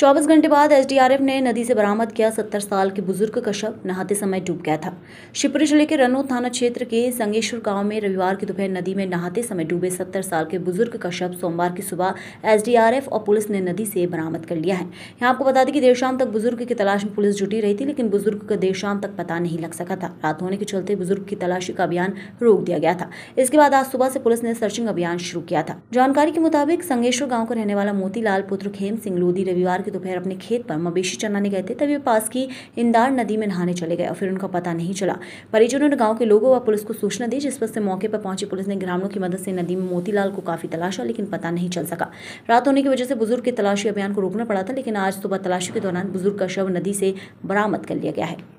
24 घंटे बाद एसडीआरएफ ने नदी से बरामद किया 70 साल के बुजुर्ग का शव नहाते समय डूब गया था शिवपुरी जिले के रनो थाना क्षेत्र के संगेश्वर गांव में रविवार की दोपहर नदी में नहाते समय डूबे 70 साल के बुजुर्ग का शव सोमवार की सुबह एसडीआरएफ और पुलिस ने नदी से बरामद कर लिया है यहाँ आपको बता दें कि देर शाम तक बुजुर्ग की तलाश में पुलिस जुटी रही थी लेकिन बुजुर्ग का देर शाम तक पता नहीं लग सका था रात होने के चलते बुजुर्ग की तलाशी का अभियान रोक दिया गया था इसके बाद आज सुबह से पुलिस ने सर्चिंग अभियान शुरू किया था जानकारी के मुताबिक संगेश्वर गाँव का रहने वाला मोतीलाल पुत्र खेम सिंह लोधी रविवार की दोपहर अपने खेत पर मवेशी चराने गए थे तभी पास की इंदार नदी में नहाने चले गए और फिर उनका पता नहीं चला परिजनों ने गाँव के लोगों व पुलिस को सूचना दी जिस पर से मौके पर पहुंची पुलिस ने ग्रामीणों की मदद से नदी में मोतीलाल को काफी तलाशा लेकिन पता नहीं चल सका रात होने की वजह से बुजुर्ग के तलाशी अभियान को रोकना पड़ा था लेकिन आज सुबह तलाशी के दौरान बुजुर्ग का शव नदी से बरामद कर लिया गया है